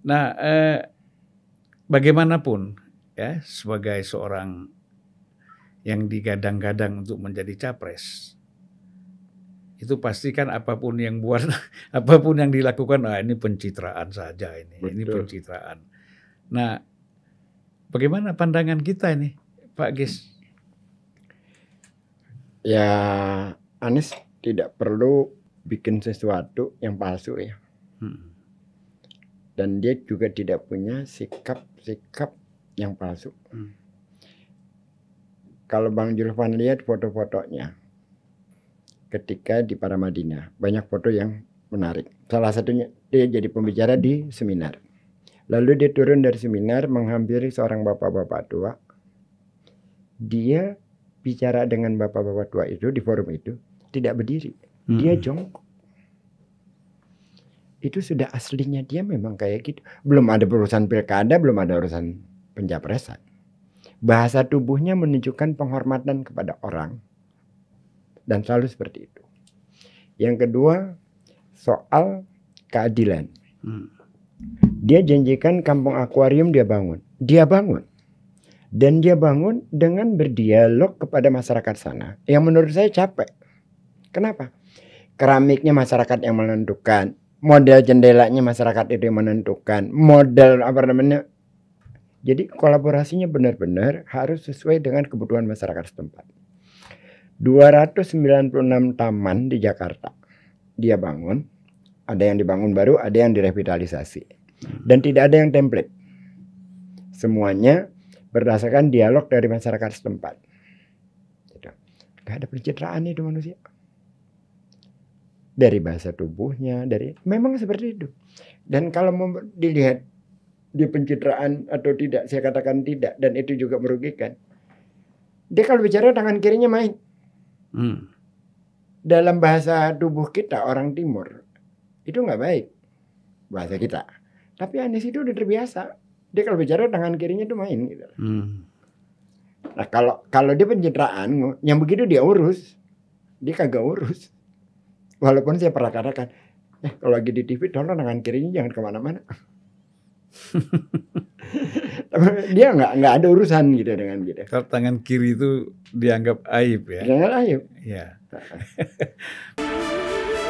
Nah, eh, bagaimanapun ya sebagai seorang yang digadang-gadang untuk menjadi capres itu pastikan apapun yang buat apapun yang dilakukan ah ini pencitraan saja ini Betul. ini pencitraan. Nah, bagaimana pandangan kita ini Pak Gis? Ya, Anies tidak perlu bikin sesuatu yang palsu ya. Hmm dan dia juga tidak punya sikap-sikap yang palsu. Hmm. Kalau Bang Julfan lihat foto-fotonya ketika di Paramadina, banyak foto yang menarik. Salah satunya dia jadi pembicara di seminar. Lalu dia turun dari seminar menghampiri seorang bapak-bapak tua. Dia bicara dengan bapak-bapak tua itu di forum itu tidak berdiri. Hmm. Dia jongkok itu sudah aslinya dia memang kayak gitu. Belum ada urusan pilkada, belum ada urusan penjapresan. Bahasa tubuhnya menunjukkan penghormatan kepada orang. Dan selalu seperti itu. Yang kedua, soal keadilan. Hmm. Dia janjikan kampung akuarium dia bangun. Dia bangun. Dan dia bangun dengan berdialog kepada masyarakat sana. Yang menurut saya capek. Kenapa? Keramiknya masyarakat yang menentukan model jendelanya masyarakat itu yang menentukan model apa namanya jadi kolaborasinya benar-benar harus sesuai dengan kebutuhan masyarakat setempat 296 taman di Jakarta dia bangun ada yang dibangun baru ada yang direvitalisasi dan tidak ada yang template semuanya berdasarkan dialog dari masyarakat setempat tidak gitu. ada pencitraan itu manusia dari bahasa tubuhnya, dari memang seperti itu. Dan kalau mau dilihat di pencitraan atau tidak, saya katakan tidak dan itu juga merugikan. Dia kalau bicara tangan kirinya main. Hmm. Dalam bahasa tubuh kita orang timur itu nggak baik bahasa kita. Tapi Anies itu udah terbiasa. Dia kalau bicara tangan kirinya itu main gitu. Hmm. Nah kalau kalau dia pencitraan yang begitu dia urus, dia kagak urus. Walaupun saya pernah katakan, eh, kalau lagi di TV tolong dengan kirinya jangan kemana-mana. dia nggak nggak ada urusan gitu dengan gitu. Kalau tangan kiri itu dianggap aib ya. Dianggap aib. Ya.